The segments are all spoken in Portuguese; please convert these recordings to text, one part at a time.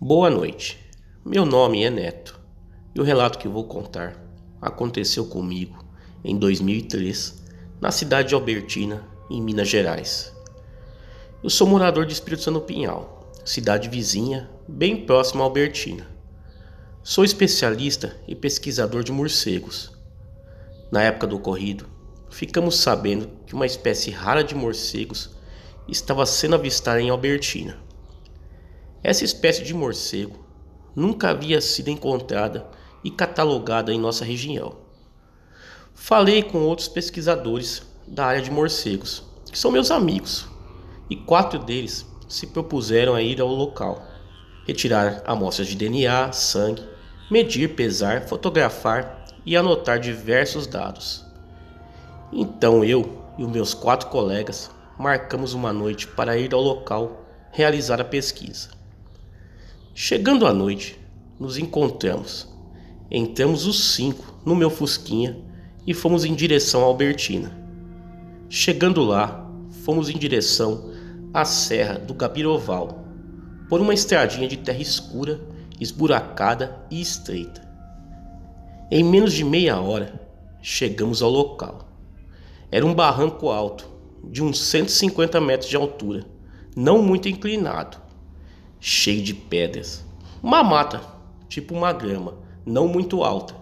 Boa noite. Meu nome é Neto e o relato que vou contar aconteceu comigo em 2003 na cidade de Albertina, em Minas Gerais. Eu sou morador de Espírito Santo Pinhal, cidade vizinha, bem próxima a Albertina. Sou especialista e pesquisador de morcegos. Na época do ocorrido, ficamos sabendo que uma espécie rara de morcegos estava sendo avistada em Albertina. Essa espécie de morcego nunca havia sido encontrada e catalogada em nossa região. Falei com outros pesquisadores da área de morcegos, que são meus amigos, e quatro deles se propuseram a ir ao local, retirar amostras de DNA, sangue, medir, pesar, fotografar e anotar diversos dados. Então eu e os meus quatro colegas marcamos uma noite para ir ao local realizar a pesquisa. Chegando à noite, nos encontramos. Entramos os cinco no meu Fusquinha e fomos em direção à Albertina. Chegando lá, fomos em direção à Serra do Gabiroval, por uma estradinha de terra escura, esburacada e estreita. Em menos de meia hora, chegamos ao local. Era um barranco alto, de uns 150 metros de altura, não muito inclinado, cheio de pedras. Uma mata, tipo uma grama, não muito alta,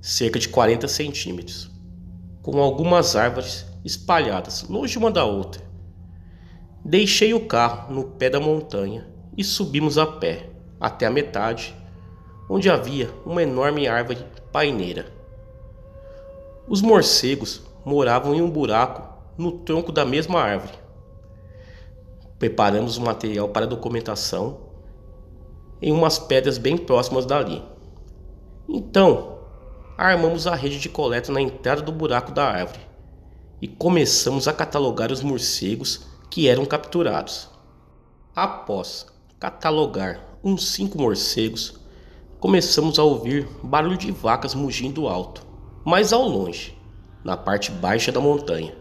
cerca de 40 centímetros, com algumas árvores espalhadas longe uma da outra. Deixei o carro no pé da montanha e subimos a pé até a metade, onde havia uma enorme árvore paineira. Os morcegos moravam em um buraco no tronco da mesma árvore. Preparamos o material para documentação em umas pedras bem próximas dali. Então, armamos a rede de coleta na entrada do buraco da árvore e começamos a catalogar os morcegos que eram capturados. Após catalogar uns cinco morcegos, começamos a ouvir barulho de vacas mugindo alto, mas ao longe na parte baixa da montanha.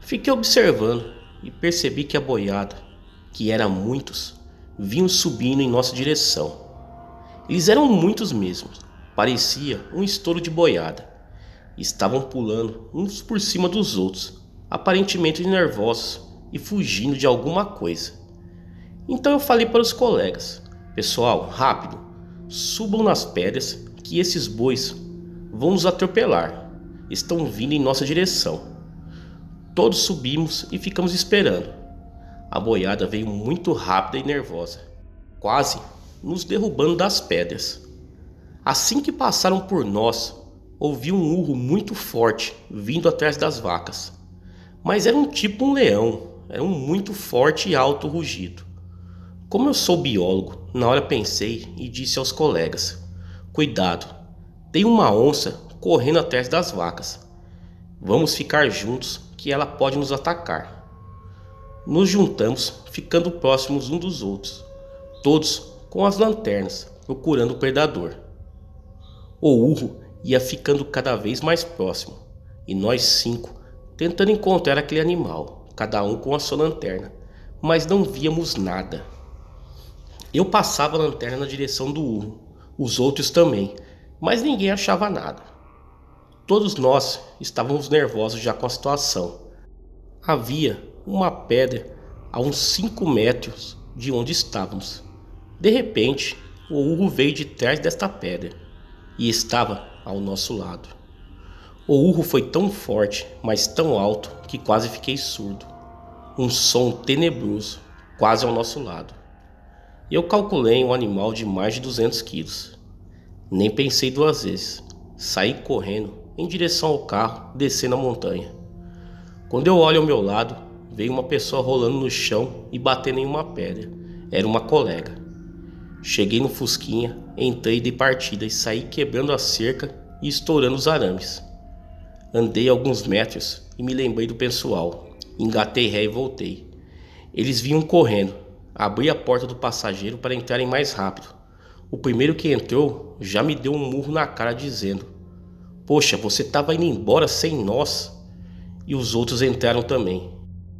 Fiquei observando e percebi que a boiada, que era muitos, vinham subindo em nossa direção. Eles eram muitos mesmo, parecia um estouro de boiada. Estavam pulando uns por cima dos outros, aparentemente nervosos e fugindo de alguma coisa. Então eu falei para os colegas: Pessoal, rápido, subam nas pedras que esses bois vão nos atropelar estão vindo em nossa direção. Todos subimos e ficamos esperando. A boiada veio muito rápida e nervosa, quase nos derrubando das pedras. Assim que passaram por nós, ouvi um urro muito forte vindo atrás das vacas. Mas era um tipo um leão, era um muito forte e alto rugido. Como eu sou biólogo, na hora pensei e disse aos colegas: Cuidado, tem uma onça correndo atrás das vacas. Vamos ficar juntos, que ela pode nos atacar. Nos juntamos, ficando próximos um dos outros, todos com as lanternas, procurando o predador. O urro ia ficando cada vez mais próximo, e nós cinco tentando encontrar aquele animal, cada um com a sua lanterna, mas não víamos nada. Eu passava a lanterna na direção do urro, os outros também, mas ninguém achava nada. Todos nós estávamos nervosos já com a situação. Havia uma pedra a uns 5 metros de onde estávamos. De repente, o urro veio de trás desta pedra e estava ao nosso lado. O urro foi tão forte, mas tão alto, que quase fiquei surdo. Um som tenebroso, quase ao nosso lado. Eu calculei um animal de mais de 200 quilos. Nem pensei duas vezes. Saí correndo em direção ao carro, descendo a montanha. Quando eu olho ao meu lado, veio uma pessoa rolando no chão e batendo em uma pedra. Era uma colega. Cheguei no Fusquinha, entrei de partida e saí quebrando a cerca e estourando os arames. Andei alguns metros e me lembrei do pessoal. Engatei ré e voltei. Eles vinham correndo. Abri a porta do passageiro para entrarem mais rápido. O primeiro que entrou já me deu um murro na cara dizendo: Poxa, você estava indo embora sem nós. E os outros entraram também.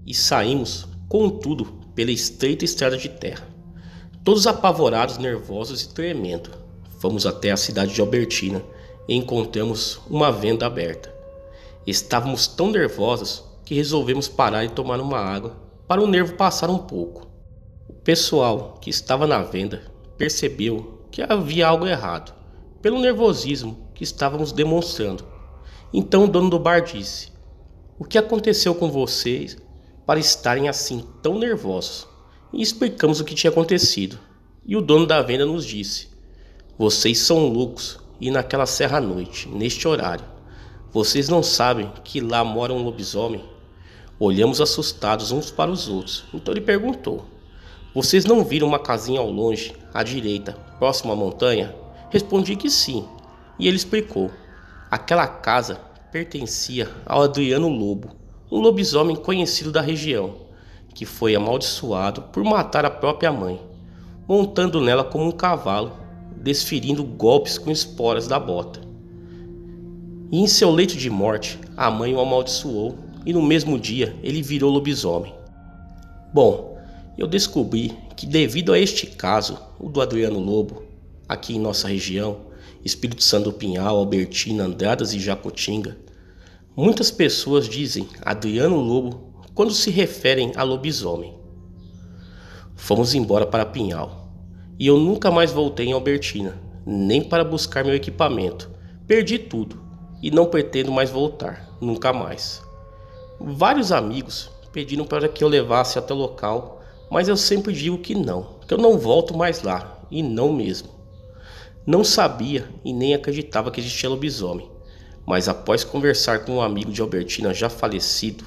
E saímos, contudo, pela estreita estrada de terra. Todos apavorados, nervosos e tremendo. Fomos até a cidade de Albertina e encontramos uma venda aberta. Estávamos tão nervosos que resolvemos parar e tomar uma água para o nervo passar um pouco. O pessoal que estava na venda percebeu que havia algo errado. Pelo nervosismo, que estávamos demonstrando. Então o dono do bar disse: O que aconteceu com vocês para estarem assim tão nervosos? E explicamos o que tinha acontecido. E o dono da venda nos disse: Vocês são loucos e naquela serra à noite, neste horário. Vocês não sabem que lá mora um lobisomem? Olhamos assustados uns para os outros. Então ele perguntou: Vocês não viram uma casinha ao longe, à direita, próximo à montanha? Respondi que sim. E ele explicou: aquela casa pertencia ao Adriano Lobo, um lobisomem conhecido da região, que foi amaldiçoado por matar a própria mãe, montando nela como um cavalo, desferindo golpes com esporas da bota. E em seu leito de morte, a mãe o amaldiçoou e no mesmo dia ele virou lobisomem. Bom, eu descobri que devido a este caso, o do Adriano Lobo, aqui em nossa região, Espírito Santo do Pinhal, Albertina, Andradas e Jacotinga. Muitas pessoas dizem Adriano Lobo quando se referem a lobisomem. Fomos embora para Pinhal e eu nunca mais voltei em Albertina, nem para buscar meu equipamento. Perdi tudo e não pretendo mais voltar, nunca mais. Vários amigos pediram para que eu levasse até o local, mas eu sempre digo que não, que eu não volto mais lá e não mesmo. Não sabia e nem acreditava que existia lobisomem, mas após conversar com um amigo de Albertina já falecido,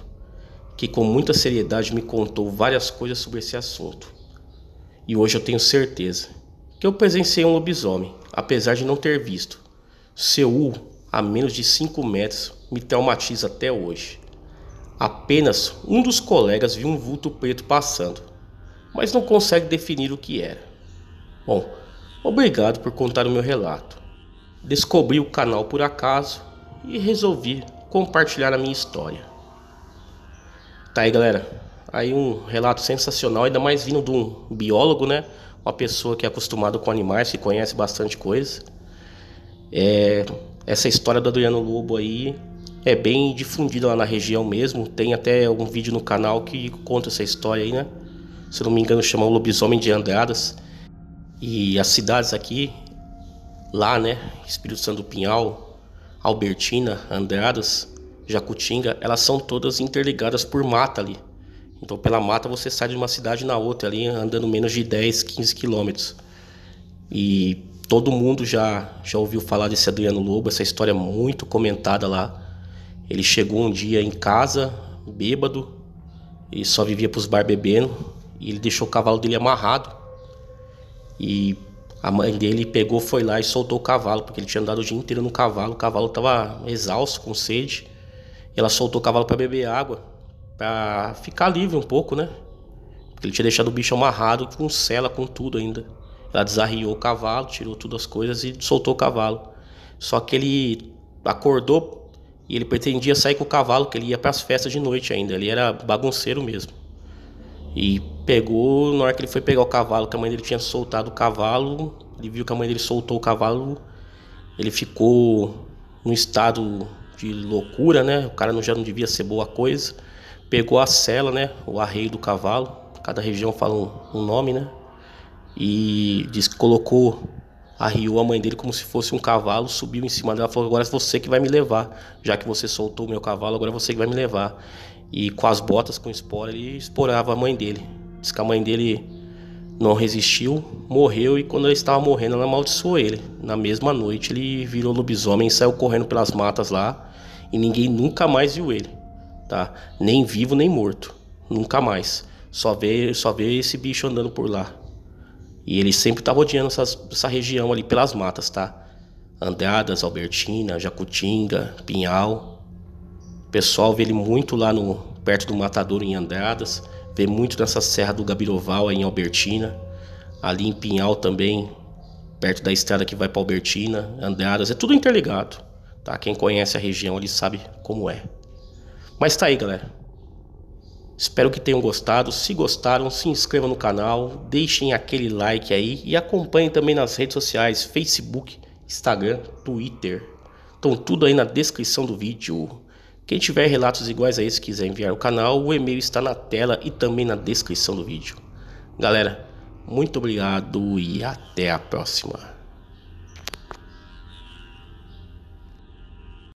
que com muita seriedade me contou várias coisas sobre esse assunto. E hoje eu tenho certeza que eu presenciei um lobisomem, apesar de não ter visto. Seu a menos de 5 metros, me traumatiza até hoje. Apenas um dos colegas viu um vulto preto passando, mas não consegue definir o que era. Bom, Obrigado por contar o meu relato. Descobri o canal por acaso e resolvi compartilhar a minha história. Tá aí, galera. Aí um relato sensacional, ainda mais vindo de um biólogo, né? Uma pessoa que é acostumada com animais, que conhece bastante coisa. É, essa história do Adriano Lobo aí é bem difundida lá na região mesmo. Tem até um vídeo no canal que conta essa história aí, né? Se não me engano, chama o Lobisomem de Andradas. E as cidades aqui, lá, né? Espírito Santo do Pinhal, Albertina, Andradas, Jacutinga, elas são todas interligadas por mata ali. Então, pela mata você sai de uma cidade na outra ali, andando menos de 10, 15 quilômetros. E todo mundo já, já ouviu falar desse Adriano Lobo, essa história muito comentada lá. Ele chegou um dia em casa, bêbado, e só vivia para os bar bebendo, e ele deixou o cavalo dele amarrado e a mãe dele pegou, foi lá e soltou o cavalo, porque ele tinha andado o dia inteiro no cavalo, o cavalo estava exausto, com sede. Ela soltou o cavalo para beber água, para ficar livre um pouco, né? Porque ele tinha deixado o bicho amarrado com cela, com tudo ainda. Ela desarriou o cavalo, tirou todas as coisas e soltou o cavalo. Só que ele acordou e ele pretendia sair com o cavalo, que ele ia para as festas de noite ainda. Ele era bagunceiro mesmo. E pegou, na hora que ele foi pegar o cavalo, que a mãe dele tinha soltado o cavalo, ele viu que a mãe dele soltou o cavalo, ele ficou num estado de loucura, né? O cara não, já não devia ser boa coisa. Pegou a cela, né? O arreio do cavalo, cada região fala um, um nome, né? E diz que colocou, arriou a mãe dele como se fosse um cavalo, subiu em cima dela, falou: Agora é você que vai me levar, já que você soltou o meu cavalo, agora é você que vai me levar. E com as botas, com espora, ele esporava a mãe dele. Diz que a mãe dele não resistiu, morreu e quando ela estava morrendo, ela amaldiçoou ele. Na mesma noite, ele virou lobisomem e saiu correndo pelas matas lá e ninguém nunca mais viu ele, tá? Nem vivo, nem morto. Nunca mais. Só vê, só vê esse bicho andando por lá. E ele sempre estava odiando essas, essa região ali pelas matas, tá? Andradas, Albertina, Jacutinga, Pinhal. O pessoal vê ele muito lá no perto do matadouro em Andradas. Vê muito nessa serra do Gabiroval, em Albertina. Ali em Pinhal também, perto da estrada que vai para Albertina, Andradas, é tudo interligado, tá? Quem conhece a região ali sabe como é. Mas tá aí, galera. Espero que tenham gostado. Se gostaram, se inscrevam no canal, deixem aquele like aí e acompanhem também nas redes sociais, Facebook, Instagram, Twitter. Estão tudo aí na descrição do vídeo. Quem tiver relatos iguais a esse quiser enviar ao canal, o e-mail está na tela e também na descrição do vídeo. Galera, muito obrigado e até a próxima.